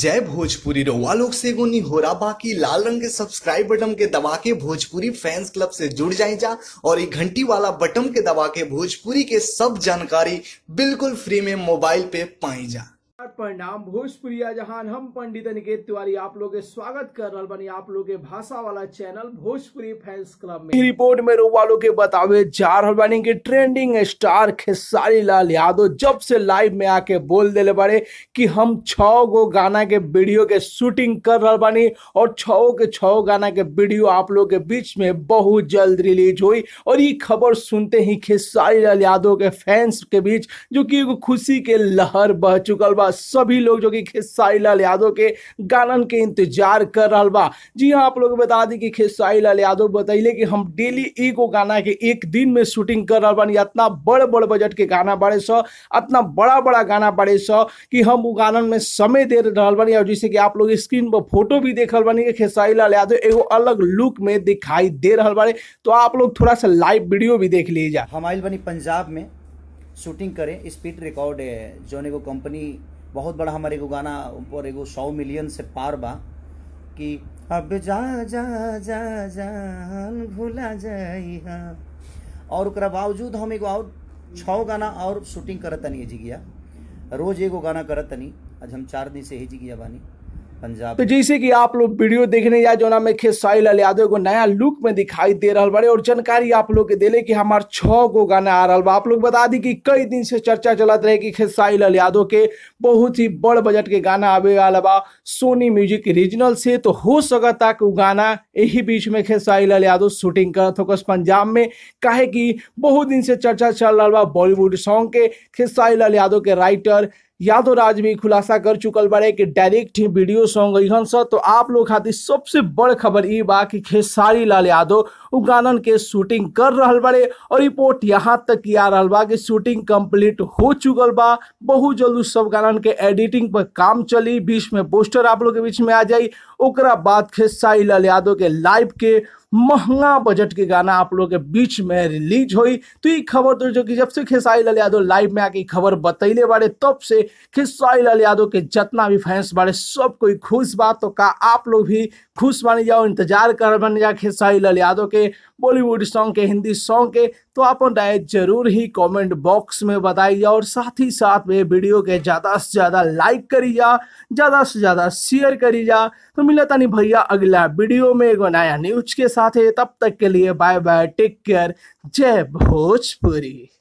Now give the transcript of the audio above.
जय भोजपुरी रोवा लोग से गुनी हो रहा बाकी लाल रंग के सब्सक्राइब बटन के दबा के भोजपुरी फैंस क्लब से जुड़ जाए जा और एक घंटी वाला बटन के दबा के भोजपुरी के सब जानकारी बिल्कुल फ्री में मोबाइल पे पाई जा प्रणाम भोजपुरिया जहान हम पंडित अनिकेत तिवारी आप लोग स्वागत कर रहा बनी आप लोग के भाषा वाला चैनल भोजपुरी फैंस क्लब में रिपोर्ट में रुवा लोग के बतावे जा रहा बनी के ट्रेंडिंग स्टार खेसारी लाल यादव जब से लाइव में आके बोल दे बड़े कि हम छ गो गाना के वीडियो के शूटिंग कर रहा बनी और छ के छ गाना के वीडियो आप लोग के बीच में बहुत जल्द रिलीज हुई और ये खबर सुनते ही खेसारी लाल यादव के फैंस के बीच जो की खुशी के लहर बह चुकल बा सभी लोग जो कि खेसारी लाल यादव के गानन के इंतजार कर रहा बा जी हाँ आप लोग बता दी कि खेसारी लाल यादव बताइले कि हम डेली एगो गाना के एक दिन में शूटिंग कर रहा बानी इतना बड़ बड़ बजट के गाना बड़े सौ इतना बड़ा बड़ा गाना बड़े सौ कि हम उ गानन में समय दे रहा बानी और जैसे कि आप लोग स्क्रीन पर फोटो भी देख बानी कि खेसारी लाल यादव एगो अलग लुक में दिखाई दे रहा बाड़े तो आप लोग थोड़ा सा लाइव वीडियो भी देख लीजिए हम आइल बनी पंजाब में शूटिंग करें स्पीड रिकॉर्ड जो कंपनी बहुत बड़ा हमारे एगो गाना और एगो सौ मिलियन से पार बा कि अब जा जा जा जा भूला जा और ओकरा बावजूद हम एगो और छः गाना और शूटिंग करत तनी जिगिया रोज एगो गाना करत तनी आज हम चार दिन से ही जिगिया बानी पंजाब तो जैसे कि आप लोग वीडियो देखने या जो नाम है साहिल अल यादव को नया लुक में दिखाई दे रहा बड़े और जानकारी आप लोग के दिले कि हमार छ गो गाना आ रहा बा आप लोग बता दी कि कई दिन से चर्चा चलत रहे कि खेसाइल अल यादव के बहुत ही बड़ बजट के गाना आवे वाला बा सोनी म्यूजिक रीजनल से तो हो सकता कि वो गाना यही बीच में खेसाइल अल यादव शूटिंग करत होकस पंजाब में कहे कि बहुत दिन से चर्चा चल रहा बा बॉलीवुड सॉन्ग के खेसाइल अल यादव के राइटर यादव तो राज भी खुलासा कर चुकल बड़े कि डायरेक्ट ही वीडियो सॉन्ग अहन से तो आप लोग खातिर सबसे बड़ खबर ये बा कि खेसारी लाल यादव उ गानन के शूटिंग कर रहा बड़े और रिपोर्ट यहाँ तक कि आ रहा बा कि शूटिंग कंप्लीट हो चुकल बा बहुत जल्द सब गानन के एडिटिंग पर काम चली बीच में पोस्टर आप लोग के बीच में आ जाए ओकरा बाद खेसारी लाल यादव के लाइव के महंगा बजट के गाना आप लोग के बीच में रिलीज हुई तो ये खबर तो जो कि जब से खेसारी लाल यादव लाइव में आके खबर बतैले बारे तब से खेसारी लाल यादव के जितना भी फैंस बारे सब कोई खुश बात तो का आप लोग भी खुश बन जाओ इंतजार कर बन जाओ खेसारी लाल यादव के बॉलीवुड सॉन्ग के हिंदी सॉन्ग के तो आप राय जरूर ही कमेंट बॉक्स में बताइए और साथ ही साथ में वीडियो के ज़्यादा से ज़्यादा लाइक करिए ज़्यादा से ज़्यादा शेयर करिए तो मिलता नहीं भैया अगला वीडियो में एक नया न्यूज के साथ साथ है तब तक के लिए बाय बाय टेक केयर जय भोजपुरी